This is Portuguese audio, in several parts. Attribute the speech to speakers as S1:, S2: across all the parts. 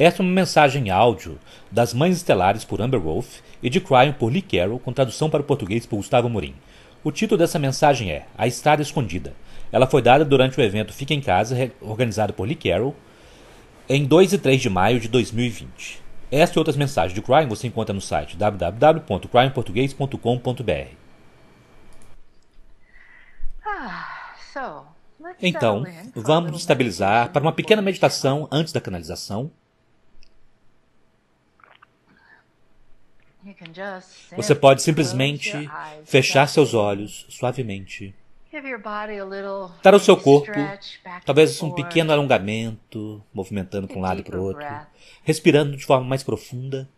S1: Esta é uma mensagem áudio das Mães Estelares por Amber Wolf e de Cryon por Lee Carroll, com tradução para o português por Gustavo Morim. O título dessa mensagem é A Estrada Escondida. Ela foi dada durante o evento Fica em Casa, organizado por Lee Carroll, em 2 e 3 de maio de 2020. Esta e outras mensagens de Cryon você encontra no site www.cryonportuguês.com.br.
S2: Ah, então, vamos nos
S1: estabilizar para uma pequena meditação antes da canalização
S2: Você pode simplesmente
S1: fechar seus olhos suavemente.
S2: Dar o seu corpo talvez um pequeno
S1: alongamento, movimentando para um lado e para o outro, respirando de forma mais profunda.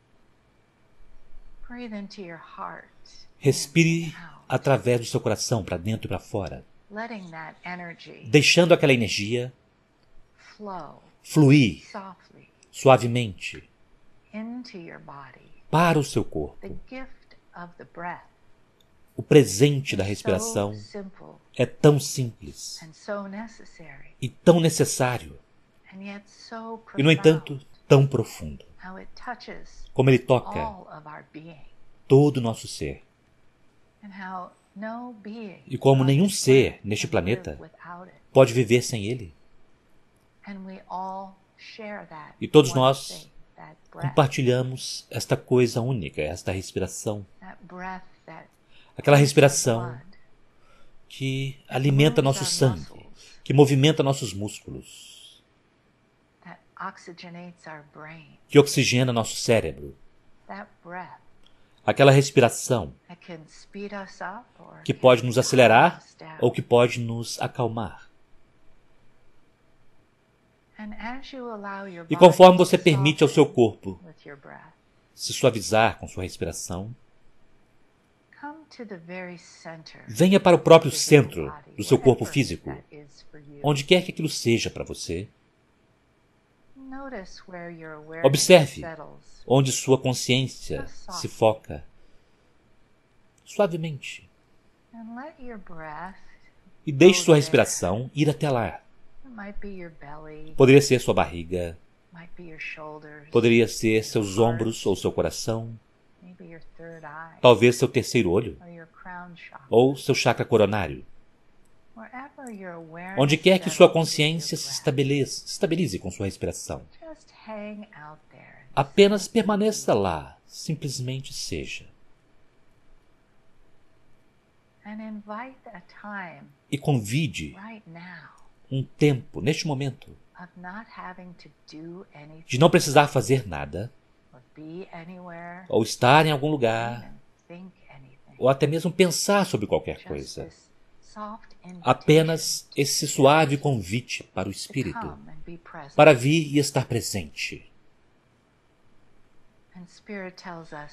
S1: Respire através do seu coração para dentro e para fora, deixando aquela energia fluir suavemente para o seu corpo. O presente da respiração é tão simples e tão necessário,
S2: e, no entanto,
S1: tão profundo.
S2: Como ele toca
S1: todo o nosso ser. E como nenhum ser neste planeta pode viver sem ele. E todos nós compartilhamos esta coisa única, esta respiração. Aquela respiração que alimenta nosso sangue, que movimenta nossos músculos, que oxigena nosso cérebro. Aquela respiração que pode nos acelerar ou que pode nos acalmar. E conforme você permite ao seu corpo se suavizar com sua respiração, venha para o próprio centro do seu corpo físico, onde quer que aquilo seja para você. Observe onde sua consciência se foca suavemente. E deixe sua respiração ir até lá. Poderia ser sua barriga. Poderia ser seus ombros ou seu coração. Talvez seu terceiro olho. Ou seu chakra coronário. Onde quer que sua consciência se estabeleça, estabilize com sua respiração. Apenas permaneça lá, simplesmente seja.
S2: E convide
S1: um tempo, neste momento, de não precisar fazer nada, ou estar em algum lugar, ou até mesmo pensar sobre qualquer coisa. Apenas esse suave convite para o Espírito, para vir e estar presente.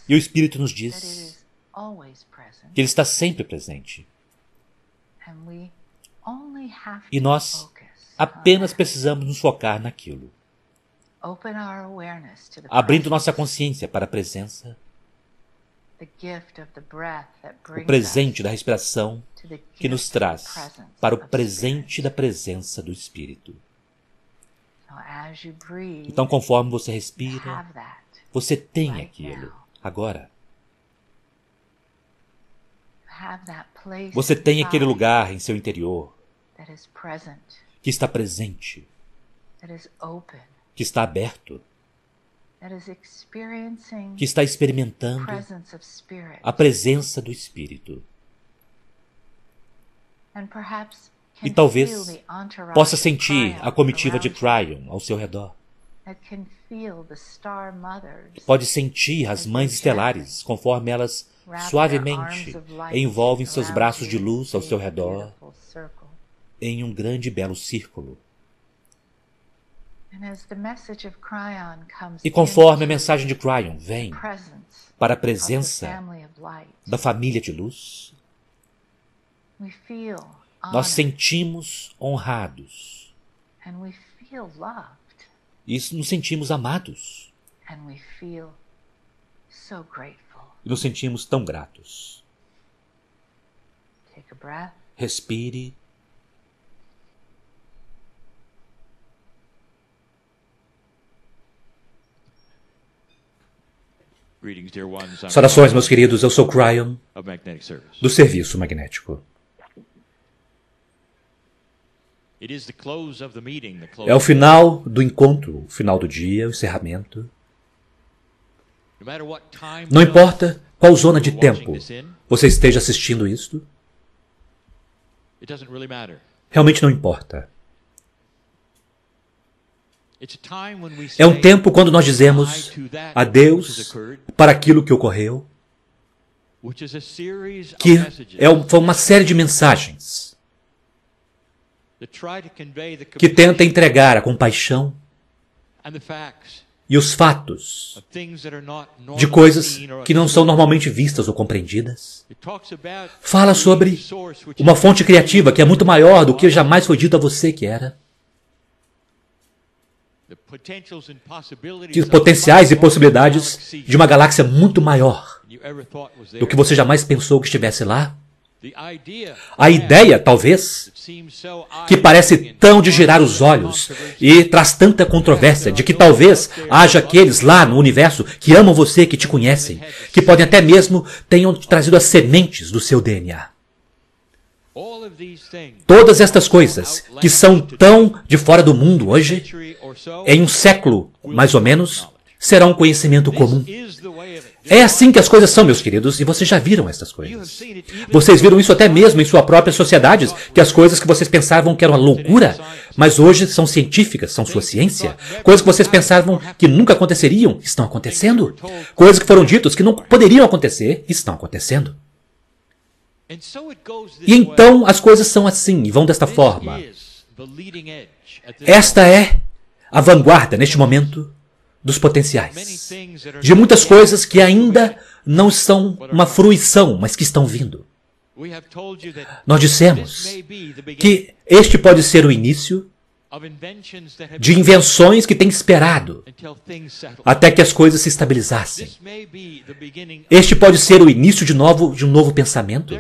S1: E o Espírito nos diz que Ele está sempre presente. E nós apenas precisamos nos focar naquilo, abrindo nossa consciência para a presença,
S2: o presente
S1: da respiração que nos traz para o presente da presença do Espírito.
S2: Então, conforme
S1: você respira, você tem aquilo. Agora,
S2: você tem aquele
S1: lugar em seu interior que está presente, que está aberto,
S2: que está experimentando
S1: a presença do Espírito.
S2: E talvez possa
S1: sentir a comitiva de Cryon ao seu redor. Pode sentir as mães estelares conforme elas suavemente envolvem seus braços de luz ao seu redor em um grande e belo círculo.
S2: E conforme
S1: a mensagem de Cryon vem para a presença da família de luz, nós sentimos honrados. E nos sentimos amados.
S2: E
S1: nos sentimos tão gratos. Respire Saudações, meus queridos. Eu sou Cryon, do Serviço Magnético.
S3: É o final
S1: do encontro, o final do dia, o encerramento. Não importa qual zona de tempo você esteja assistindo isto, realmente não importa. É um tempo quando nós dizemos adeus para aquilo que ocorreu,
S3: que é
S1: uma série de mensagens que tenta entregar a compaixão e os fatos de coisas que não são normalmente vistas ou compreendidas. Fala sobre uma fonte criativa que é muito maior do que jamais foi dito a você que era de potenciais e possibilidades de uma galáxia muito maior do que você jamais pensou que estivesse lá. A ideia, talvez, que parece tão de girar os olhos e traz tanta controvérsia de que talvez haja aqueles lá no universo que amam você, que te conhecem, que podem até mesmo tenham trazido as sementes do seu DNA. Todas estas coisas que são tão de fora do mundo hoje, em um século mais ou menos, será um conhecimento comum. É assim que as coisas são, meus queridos, e vocês já viram essas coisas. Vocês viram isso até mesmo em suas próprias sociedades, que as coisas que vocês pensavam que eram uma loucura, mas hoje são científicas, são sua ciência. Coisas que vocês pensavam que nunca aconteceriam, estão acontecendo. Coisas que foram ditas que não poderiam acontecer, estão acontecendo. E então as coisas são assim e vão desta forma. Esta é a vanguarda neste momento dos potenciais, de muitas coisas que ainda não são uma fruição, mas que estão vindo.
S3: Nós dissemos
S1: que este pode ser o início de invenções que têm esperado até que as coisas se estabilizassem. Este pode ser o início de, novo, de um novo pensamento.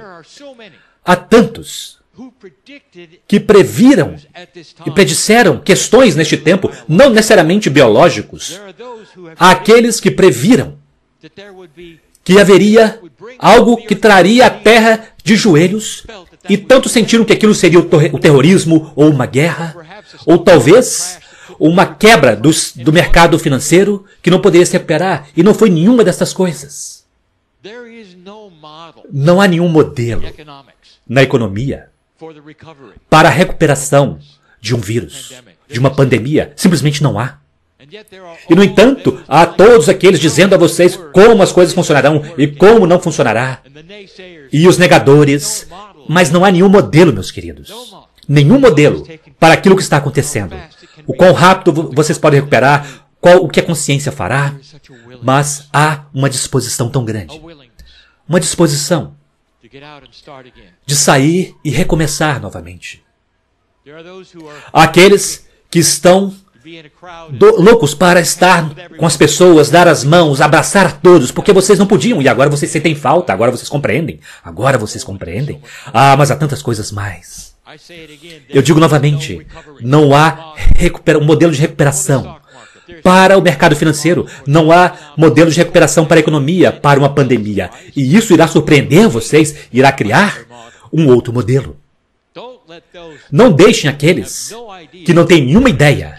S1: Há tantos que previram e predisseram questões neste tempo, não necessariamente biológicos. Há aqueles que previram que haveria algo que traria a terra de joelhos e tanto sentiram que aquilo seria o terrorismo ou uma guerra, ou talvez uma quebra do, do mercado financeiro que não poderia se recuperar, e não foi nenhuma dessas coisas. Não há nenhum modelo na economia para a recuperação de um vírus, de uma pandemia. Simplesmente não há. E, no entanto, há todos aqueles dizendo a vocês como as coisas funcionarão e como não funcionará. E os negadores mas não há nenhum modelo, meus queridos. Nenhum modelo para aquilo que está acontecendo. O quão rápido vocês podem recuperar, qual o que a consciência fará, mas há uma disposição tão grande. Uma disposição de sair e recomeçar novamente. Aqueles que estão do, loucos para estar com as pessoas, dar as mãos, abraçar a todos, porque vocês não podiam e agora vocês sentem falta, agora vocês compreendem, agora vocês compreendem. Ah, mas há tantas coisas mais. Eu digo novamente, não há um modelo de recuperação para o mercado financeiro, não há modelo de recuperação para a economia, para uma pandemia. E isso irá surpreender vocês, irá criar um outro modelo. Não deixem aqueles que não têm nenhuma ideia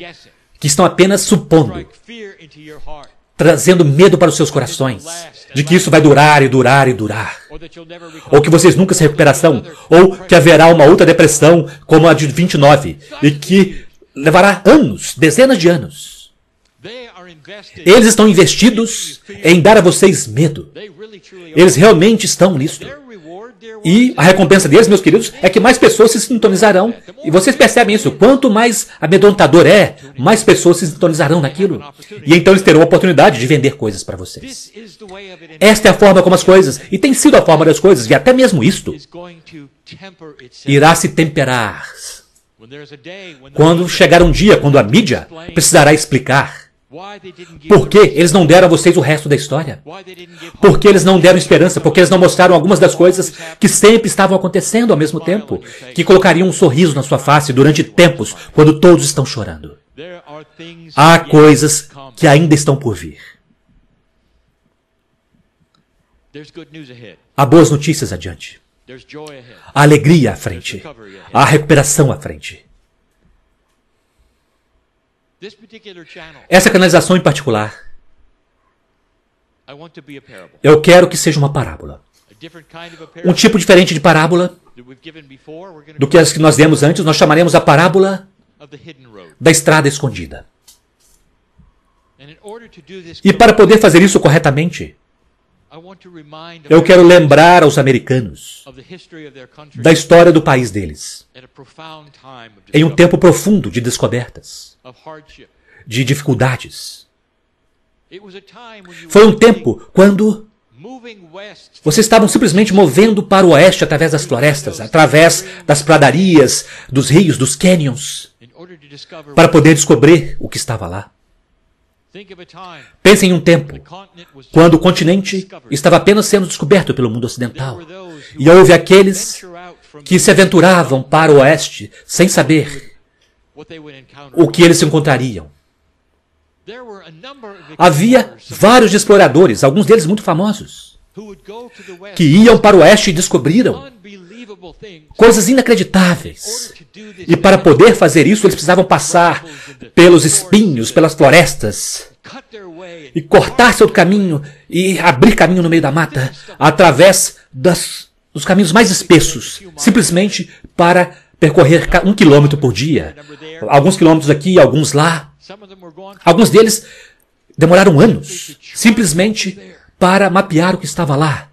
S1: que estão apenas supondo, trazendo medo para os seus corações, de que isso vai durar e durar e durar, ou que vocês nunca se recuperarão, ou que haverá uma outra depressão como a de 29 e que levará anos, dezenas de anos. Eles estão investidos em dar a vocês medo. Eles realmente estão nisto. E a recompensa deles, meus queridos, é que mais pessoas se sintonizarão. E vocês percebem isso. Quanto mais amedrontador é, mais pessoas se sintonizarão naquilo. E então eles terão a oportunidade de vender coisas para vocês. Esta é a forma como as coisas, e tem sido a forma das coisas, e até mesmo isto, irá se temperar. Quando chegar um dia, quando a mídia precisará explicar por que eles não deram a vocês o resto da história? Por que eles não deram esperança? Porque eles não mostraram algumas das coisas que sempre estavam acontecendo ao mesmo tempo, que colocariam um sorriso na sua face durante tempos, quando todos estão chorando. Há coisas que ainda estão por vir. Há boas notícias adiante. Há alegria à frente. Há recuperação à frente. Essa canalização em particular,
S3: eu quero que seja uma parábola.
S1: Um tipo diferente de parábola do que as que nós demos antes, nós chamaremos a parábola da estrada escondida. E para poder fazer isso corretamente, eu quero lembrar aos americanos da história do país deles em um tempo profundo de descobertas de dificuldades. Foi um tempo quando vocês estavam simplesmente movendo para o oeste através das florestas, através das pradarias, dos rios, dos canyons, para poder descobrir o que estava lá. Pensem em um tempo quando o continente estava apenas sendo descoberto pelo mundo ocidental e houve aqueles que se aventuravam para o oeste sem saber o que eles encontrariam. Havia vários exploradores, alguns deles muito famosos, que iam para o oeste e descobriram coisas inacreditáveis. E para poder fazer isso, eles precisavam passar pelos espinhos, pelas florestas, e cortar seu caminho e abrir caminho no meio da mata, através das, dos caminhos mais espessos, simplesmente para percorrer um quilômetro por dia, alguns quilômetros aqui, alguns lá. Alguns deles demoraram anos, simplesmente para mapear o que estava lá.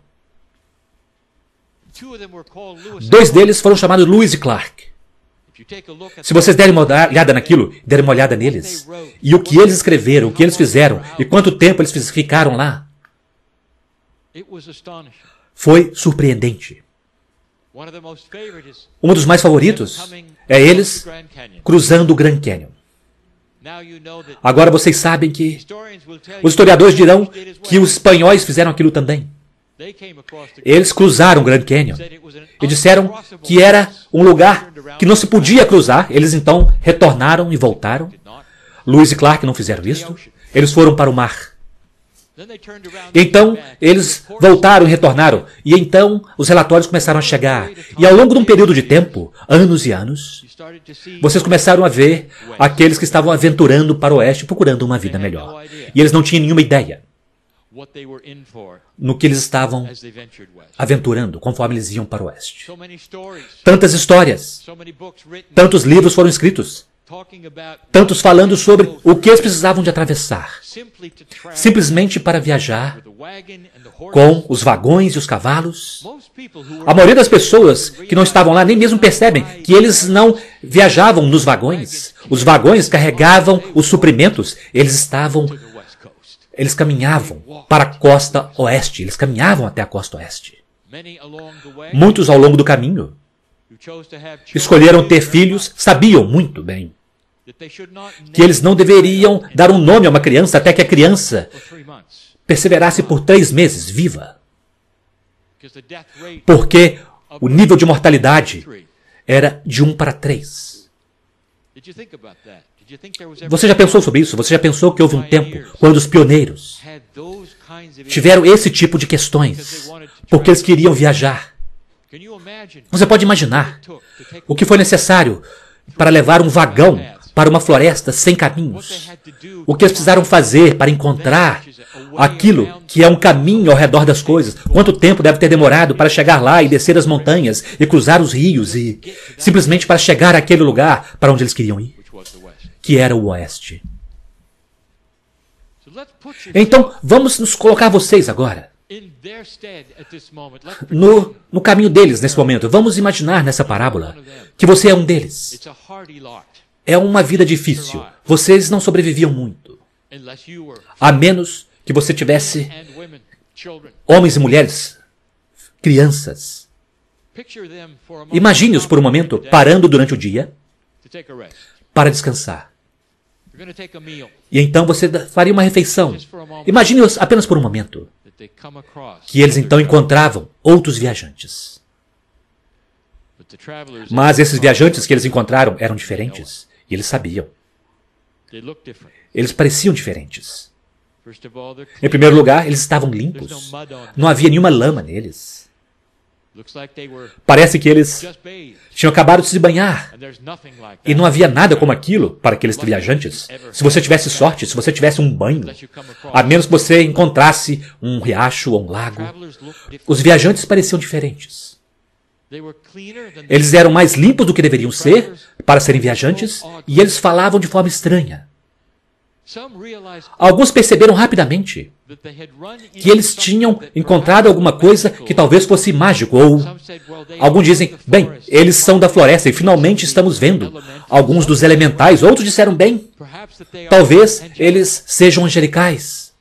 S1: Dois deles foram chamados Lewis e Clark. Se vocês derem uma olhada naquilo, derem uma olhada neles, e o que eles escreveram, o que eles fizeram, e quanto tempo eles ficaram lá, foi surpreendente. Um dos mais favoritos é eles cruzando o Grand Canyon. Agora vocês sabem que os historiadores dirão que os espanhóis fizeram aquilo também. Eles cruzaram o Grand Canyon e disseram que era um lugar que não se podia cruzar. Eles então retornaram e voltaram. Lewis e Clark não fizeram isso. Eles foram para o mar. Então eles voltaram e retornaram, e então os relatórios começaram a chegar. E ao longo de um período de tempo, anos e anos, vocês começaram a ver aqueles que estavam aventurando para o oeste procurando uma vida melhor. E eles não tinham nenhuma ideia no que eles estavam aventurando conforme eles iam para o oeste. Tantas histórias, tantos livros foram escritos tantos falando sobre o que eles precisavam de atravessar, simplesmente para viajar com os vagões e os cavalos. A maioria das pessoas que não estavam lá nem mesmo percebem que eles não viajavam nos vagões. Os vagões carregavam os suprimentos, eles estavam eles caminhavam para a costa oeste, eles caminhavam até a costa oeste. Muitos ao longo do caminho escolheram ter filhos, sabiam muito bem que eles não deveriam dar um nome a uma criança até que a criança perseverasse por três meses viva. Porque o nível de mortalidade era de um para três Você já pensou sobre isso? Você já pensou que houve um tempo quando os pioneiros tiveram esse tipo de questões porque eles queriam viajar? Você pode imaginar o que foi necessário para levar um vagão para uma floresta sem caminhos. O que eles precisaram fazer para encontrar aquilo que é um caminho ao redor das coisas? Quanto tempo deve ter demorado para chegar lá e descer as montanhas e cruzar os rios e simplesmente para chegar àquele lugar para onde eles queriam ir? Que era o oeste. Então, vamos nos colocar vocês agora no, no caminho deles nesse momento. Vamos imaginar nessa parábola que você é um deles. É uma vida difícil. Vocês não sobreviviam muito. A menos que você tivesse homens e mulheres, crianças. Imagine-os por um momento parando durante o dia para descansar. E então você faria uma refeição. Imagine-os apenas por um momento que eles então encontravam outros viajantes. Mas esses viajantes que eles encontraram eram diferentes. E eles sabiam. Eles pareciam diferentes.
S3: Em primeiro lugar, eles estavam limpos. Não havia nenhuma lama
S1: neles.
S4: Parece que eles
S1: tinham acabado de se banhar. E não havia nada como aquilo para aqueles viajantes. Se você tivesse sorte, se você tivesse um banho, a menos que você encontrasse um riacho ou um lago, os viajantes pareciam diferentes. Eles eram mais limpos do que deveriam ser para serem viajantes e eles falavam de forma estranha. Alguns perceberam rapidamente que eles tinham encontrado alguma coisa que talvez fosse mágico, ou alguns dizem, bem, eles são da floresta e finalmente estamos vendo alguns dos elementais. Outros disseram, bem, talvez eles sejam angelicais.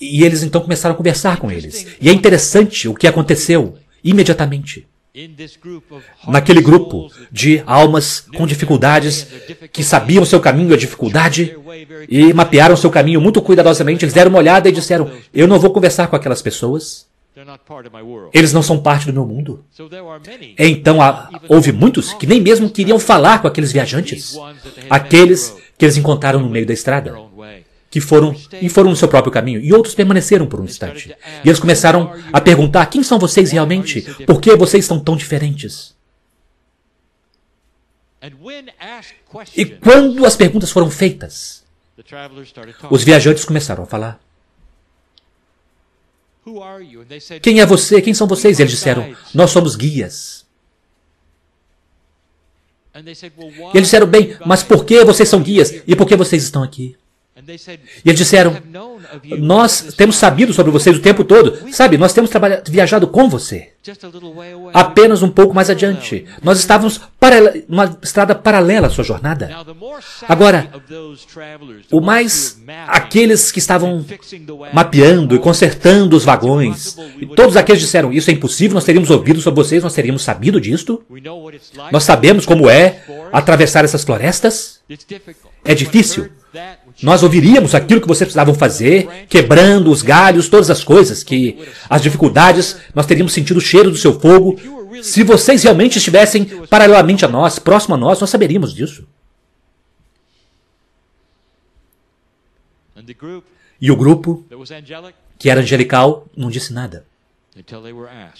S1: E eles então começaram a conversar com eles. E é interessante o que aconteceu imediatamente. Naquele grupo de almas com dificuldades, que sabiam seu caminho, a dificuldade, e mapearam seu caminho muito cuidadosamente, eles deram uma olhada e disseram: Eu não vou conversar com aquelas pessoas. Eles não são parte do meu mundo. Então há, houve muitos que nem mesmo queriam falar com aqueles viajantes, aqueles que eles encontraram no meio da estrada que foram e foram no seu próprio caminho, e outros permaneceram por um instante. E eles começaram a perguntar: quem são vocês realmente? Por que vocês são tão diferentes? E quando as perguntas foram feitas, os viajantes começaram a falar.
S3: Quem é você? Quem são vocês? Eles disseram:
S1: Nós somos guias. E eles disseram: Bem, mas por que vocês são guias? E por que vocês estão aqui? E eles disseram: Nós temos sabido sobre vocês o tempo todo. Sabe, nós temos viajado com você. Apenas um pouco mais adiante. Nós estávamos numa estrada paralela à sua jornada. Agora, o mais aqueles que estavam mapeando e consertando os vagões, todos aqueles disseram: Isso é impossível, nós teríamos ouvido sobre vocês, nós teríamos sabido disto. Nós sabemos como é atravessar essas florestas. É difícil. Nós ouviríamos aquilo que vocês precisavam fazer, quebrando os galhos, todas as coisas, que as dificuldades, nós teríamos sentido o cheiro do seu fogo. Se vocês realmente estivessem paralelamente a nós, próximo a nós, nós saberíamos disso.
S3: E o grupo,
S1: que era angelical, não disse nada.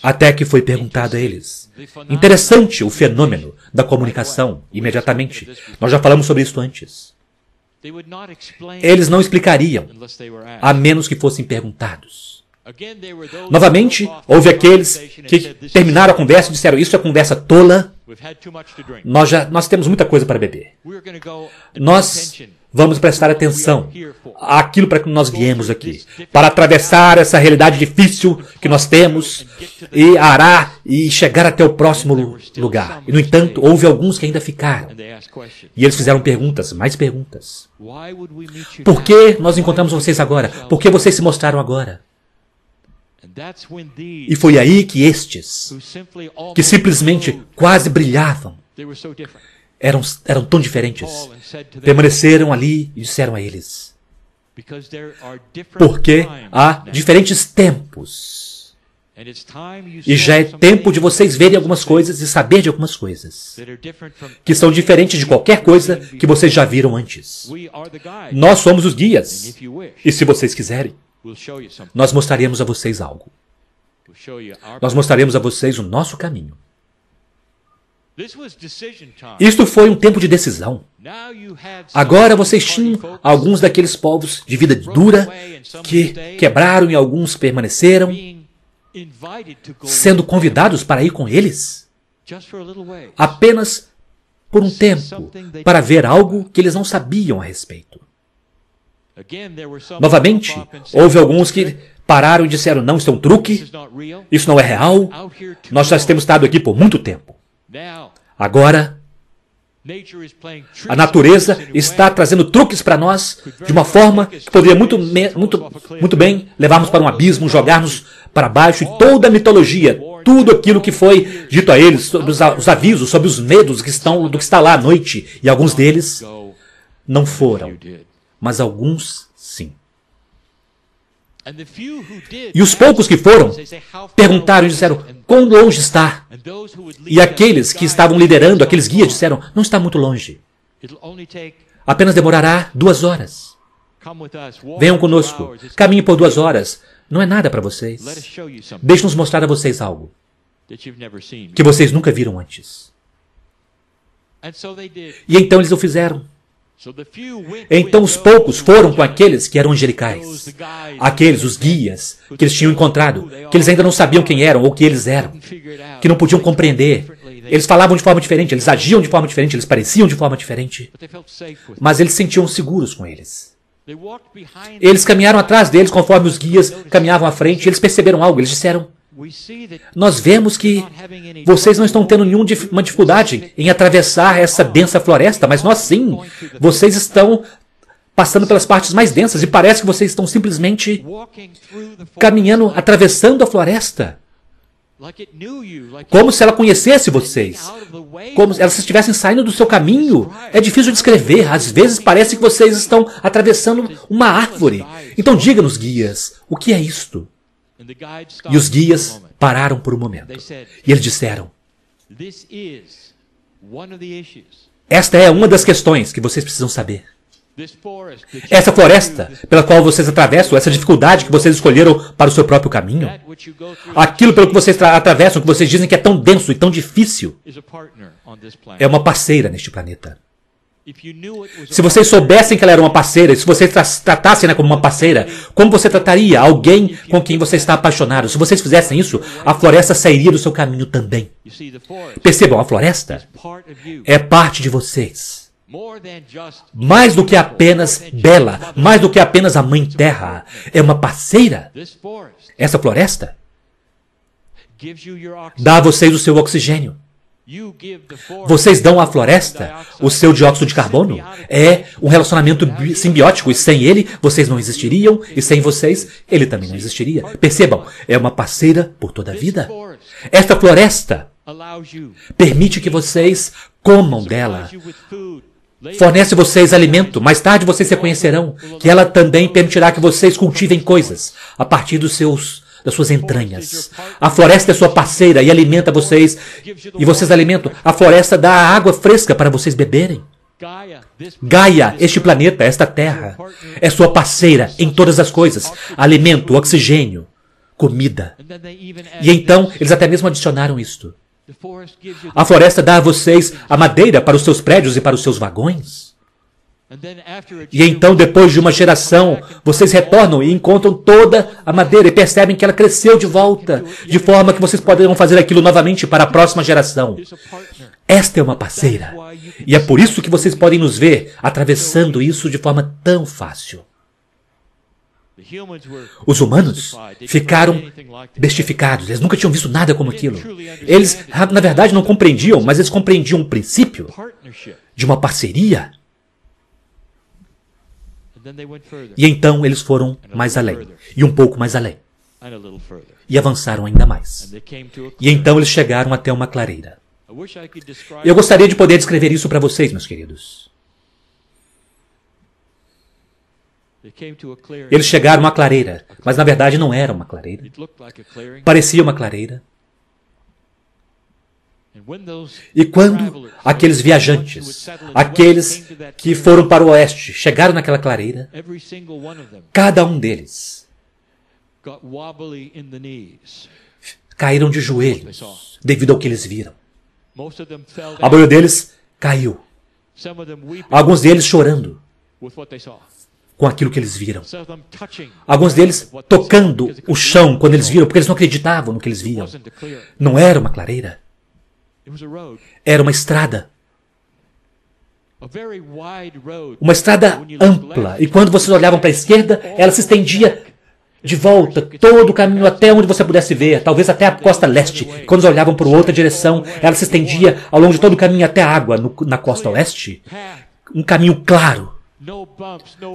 S1: Até que foi perguntado a eles. Interessante o fenômeno da comunicação, imediatamente. Nós já falamos sobre isso antes. Eles não explicariam, a menos que fossem perguntados. Novamente, houve aqueles que terminaram a conversa e disseram: Isso é conversa tola. Nós, já, nós temos muita coisa para beber. Nós Vamos prestar atenção àquilo para que nós viemos aqui, para atravessar essa realidade difícil que nós temos e arar e chegar até o próximo lugar. E, no entanto, houve alguns que ainda ficaram. E eles fizeram perguntas, mais perguntas. Por que nós encontramos vocês agora? Por que vocês se mostraram agora? E foi aí que estes, que simplesmente quase brilhavam, eram, eram tão diferentes. Permaneceram ali e disseram a eles: Porque há diferentes tempos. E já é tempo de vocês verem algumas coisas e saber de algumas coisas que são diferentes de qualquer coisa que vocês já viram antes. Nós somos os guias. E se vocês quiserem, nós mostraremos a vocês algo. Nós mostraremos a vocês o nosso caminho. Isto foi um tempo de decisão. Agora vocês tinham alguns daqueles povos de vida dura que quebraram e alguns permaneceram, sendo convidados para ir com eles apenas por um tempo para ver algo que eles não sabiam a respeito. Novamente, houve alguns que pararam e disseram: Não, isso é um truque, isso não é real, nós já temos estado aqui por muito tempo. Agora, a natureza está trazendo truques para nós de uma forma que poderia muito, muito, muito bem levarmos para um abismo, jogar-nos para baixo e toda a mitologia, tudo aquilo que foi dito a eles, sobre os avisos, sobre os medos que estão, do que está lá à noite. E alguns deles não foram, mas alguns sim.
S3: E os poucos que foram
S1: perguntaram e disseram: quão longe está? E aqueles que estavam liderando, aqueles guias, disseram: não está muito longe. Apenas demorará duas horas.
S3: Venham conosco, caminhe
S1: por duas horas. Não é nada para vocês. Deixe-nos mostrar a vocês algo que vocês nunca viram antes. E então eles o fizeram. Então os poucos foram com aqueles que eram angelicais, aqueles, os guias, que eles tinham encontrado, que eles ainda não sabiam quem eram ou que eles eram, que não podiam compreender. Eles falavam de forma diferente, eles agiam de forma diferente, eles pareciam de forma diferente, mas eles sentiam seguros com eles. Eles caminharam atrás deles conforme os guias caminhavam à frente, eles perceberam algo, eles disseram: nós vemos que vocês não estão tendo nenhuma dificuldade em atravessar essa densa floresta, mas nós sim. Vocês estão passando pelas partes mais densas e parece que vocês estão simplesmente caminhando, atravessando a floresta. Como se ela conhecesse vocês. Como se elas estivessem saindo do seu caminho. É difícil descrever. Às vezes parece que vocês estão atravessando uma árvore. Então diga-nos, guias, o que é isto? E os guias pararam por um momento. E eles disseram: Esta é uma das questões que vocês precisam saber.
S4: Essa floresta
S1: pela qual vocês atravessam, essa dificuldade que vocês escolheram para o seu próprio caminho, aquilo pelo que vocês atravessam, que vocês dizem que é tão denso e tão difícil, é uma parceira neste planeta. Se vocês soubessem que ela era uma parceira, se vocês tratassem ela como uma parceira, como você trataria alguém com quem você está apaixonado? Se vocês fizessem isso, a floresta sairia do seu caminho também. Percebam, a floresta é parte de vocês. Mais do que apenas bela, mais do que apenas a mãe terra, é uma parceira. Essa floresta dá a vocês o seu oxigênio. Vocês dão à floresta o seu dióxido de carbono? É um relacionamento simbiótico e sem ele vocês não existiriam e sem vocês ele também não existiria. Percebam, é uma parceira por toda a vida. Esta floresta permite que vocês comam dela. Fornece vocês alimento, mais tarde vocês reconhecerão que ela também permitirá que vocês cultivem coisas a partir dos seus das suas entranhas. A floresta é sua parceira e alimenta vocês, e vocês alimentam. A floresta dá água fresca para vocês beberem. Gaia, este planeta, esta terra, é sua parceira em todas as coisas: alimento, oxigênio, comida. E então eles até mesmo adicionaram isto. A floresta dá a vocês a madeira para os seus prédios e para os seus vagões. E então, depois de uma geração, vocês retornam e encontram toda a madeira e percebem que ela cresceu de volta, de forma que vocês poderão fazer aquilo novamente para a próxima geração. Esta é uma parceira. E é por isso que vocês podem nos ver atravessando isso de forma tão fácil. Os humanos ficaram bestificados, eles nunca tinham visto nada como aquilo. Eles, na verdade, não compreendiam, mas eles compreendiam o um princípio de uma parceria e então eles foram mais além, e um pouco mais além, e avançaram ainda mais. E então eles chegaram até uma clareira.
S4: Eu gostaria de poder
S1: descrever isso para vocês, meus queridos.
S3: Eles chegaram a uma clareira, mas na verdade não era uma clareira. Parecia
S1: uma clareira, e quando aqueles viajantes, aqueles que foram para o oeste, chegaram naquela clareira, cada um deles caíram de joelhos devido ao que eles viram.
S3: A maioria deles caiu. Alguns deles chorando
S1: com aquilo que eles viram. Alguns deles tocando o chão quando eles viram, porque eles não acreditavam no que eles viam. Não era uma clareira. Era uma estrada. Uma estrada ampla. E quando vocês olhavam para a esquerda, ela se estendia de volta todo o caminho até onde você pudesse ver, talvez até a costa leste. Quando vocês olhavam para outra direção, ela se estendia ao longo de todo o caminho até a água no, na costa oeste. Um caminho claro,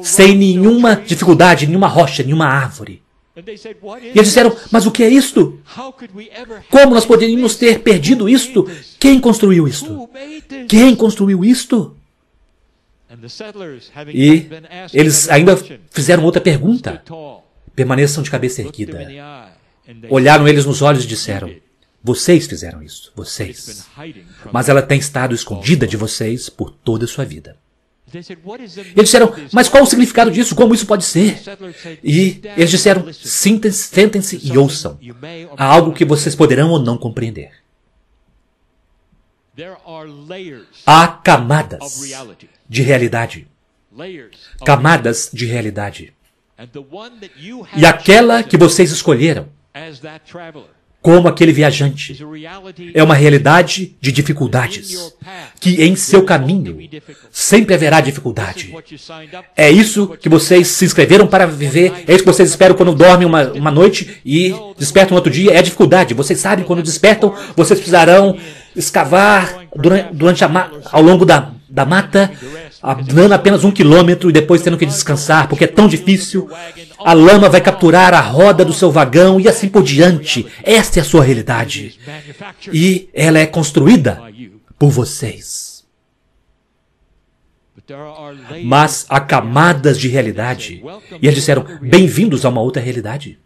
S1: sem nenhuma dificuldade, nenhuma rocha, nenhuma árvore. E eles disseram: Mas o que é isto? Como nós poderíamos ter perdido isto? Quem construiu isto? Quem construiu isto? E eles ainda fizeram outra pergunta. Permaneçam de cabeça erguida. Olharam eles nos olhos e disseram: Vocês fizeram isso, vocês. Mas ela tem estado escondida de vocês por toda a sua vida.
S3: Eles
S4: disseram,
S1: mas qual o significado disso? Como isso pode ser? E eles disseram, sentem-se e ouçam. Há algo que vocês poderão ou não compreender. Há camadas de realidade.
S3: Camadas
S1: de realidade. E aquela que vocês escolheram como aquele viajante. É uma realidade de dificuldades, que em seu caminho sempre haverá dificuldade. É isso que vocês se inscreveram para viver, é isso que vocês esperam quando dormem uma, uma noite e despertam outro dia, é a dificuldade. Vocês sabem, quando despertam, vocês precisarão escavar durante, durante a, ao longo da, da mata, andando apenas um quilômetro e depois tendo que descansar, porque é tão difícil a lama vai capturar a roda do seu vagão e assim por diante. Esta é a sua realidade. E ela é construída por vocês. Mas há camadas de realidade. E eles disseram: bem-vindos a uma outra realidade.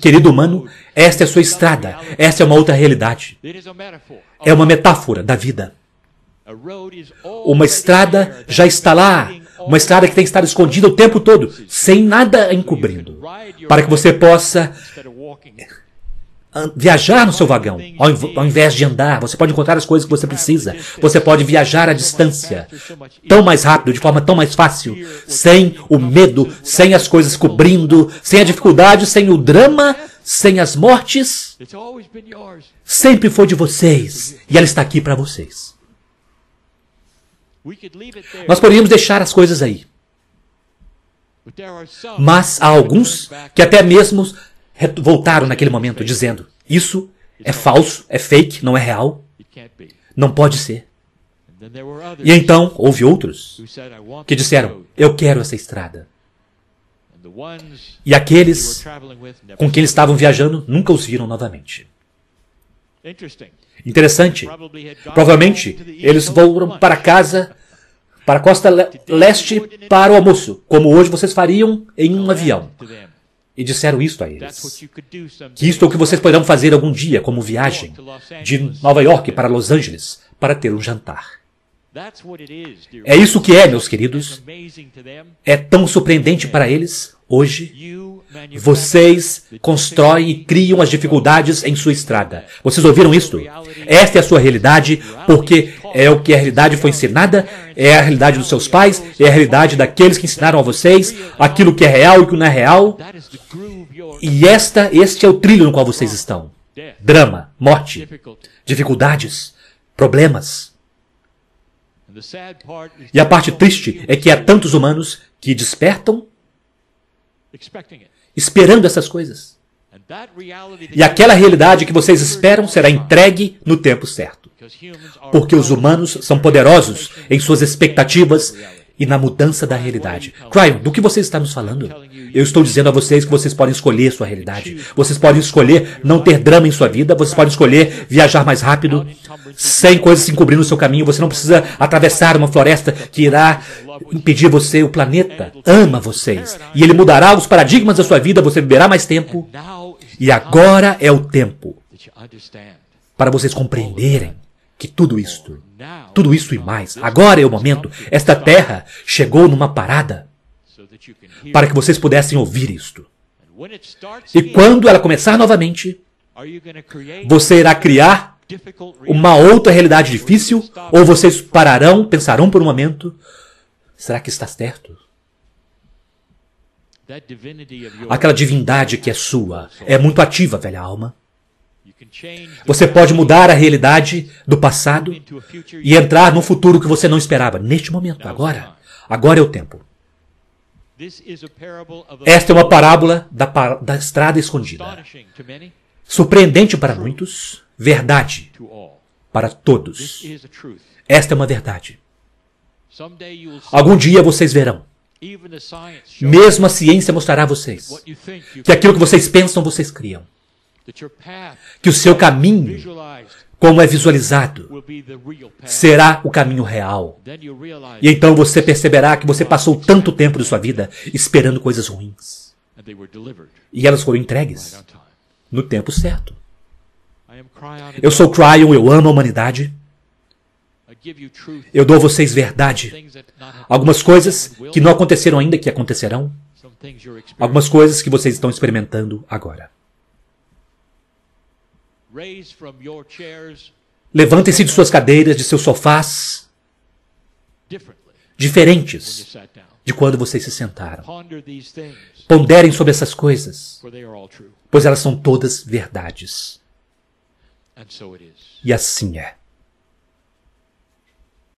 S1: Querido humano, esta é a sua estrada, esta é uma outra realidade. É uma metáfora da vida. Uma estrada já está lá, uma estrada que tem que estar escondida o tempo todo, sem nada encobrindo, para que você possa eh, viajar no seu vagão, ao, inv ao invés de andar. Você pode encontrar as coisas que você precisa. Você pode viajar à distância, tão mais rápido, de forma tão mais fácil, sem o medo, sem as coisas cobrindo, sem a dificuldade, sem o drama, sem as mortes. Sempre foi de vocês e ela está aqui para vocês. Nós poderíamos deixar as coisas aí. Mas há alguns que até mesmo voltaram naquele momento dizendo: Isso é falso, é fake, não é real. Não pode ser. E então houve outros que disseram: Eu quero essa estrada.
S3: E aqueles com quem eles
S1: estavam viajando nunca os viram novamente. Interessante. Provavelmente eles foram para casa, para a costa leste, para o almoço, como hoje vocês fariam em um avião. E disseram isto a eles: que isto é o que vocês poderão fazer algum dia, como viagem de Nova York para Los Angeles, para ter um jantar. É isso que é, meus queridos. É tão surpreendente para eles hoje vocês constroem e criam as dificuldades em sua estrada. Vocês ouviram isto? Esta é a sua realidade, porque é o que a realidade foi ensinada, é a realidade dos seus pais, é a realidade daqueles que ensinaram a vocês aquilo que é real e o que não é real. E esta, este é o trilho no qual vocês estão. Drama, morte, dificuldades, problemas. E a parte triste é que há tantos humanos que despertam esperando essas coisas. E aquela realidade que vocês esperam será entregue no tempo certo. Porque os humanos são poderosos em suas expectativas e na mudança da realidade. Cryon, do que você está nos falando? Eu estou dizendo a vocês que vocês podem escolher sua realidade. Vocês podem escolher não ter drama em sua vida. Vocês podem escolher viajar mais rápido, sem coisas se encobrindo no seu caminho. Você não precisa atravessar uma floresta que irá impedir você. O planeta ama vocês e ele mudará os paradigmas da sua vida. Você viverá mais tempo. E agora é o tempo para vocês compreenderem que tudo isto, tudo isso e mais, agora é o momento. Esta terra chegou numa parada para que vocês pudessem ouvir isto. E quando ela começar novamente, você irá criar uma outra realidade difícil ou vocês pararão, pensarão por um momento: será que está certo? Aquela divindade que é sua é muito ativa, velha alma. Você pode mudar a realidade do passado e entrar no futuro que você não esperava. Neste momento, agora, agora é o tempo.
S3: Esta é uma parábola
S1: da, da estrada escondida. Surpreendente para muitos, verdade para todos. Esta é uma verdade. Algum dia vocês verão. Mesmo a ciência mostrará a vocês que aquilo que vocês pensam, vocês criam. Que o seu caminho, como é visualizado, será o caminho real. E então você perceberá que você passou tanto tempo de sua vida esperando coisas ruins. E elas foram entregues no tempo certo. Eu sou Cryon, eu amo a humanidade. Eu dou a vocês verdade. Algumas coisas que não aconteceram ainda que acontecerão. Algumas coisas que vocês estão experimentando agora. Levantem-se de suas cadeiras, de seus sofás, diferentes de quando vocês se sentaram. Ponderem sobre essas coisas, pois elas são todas verdades. E assim é.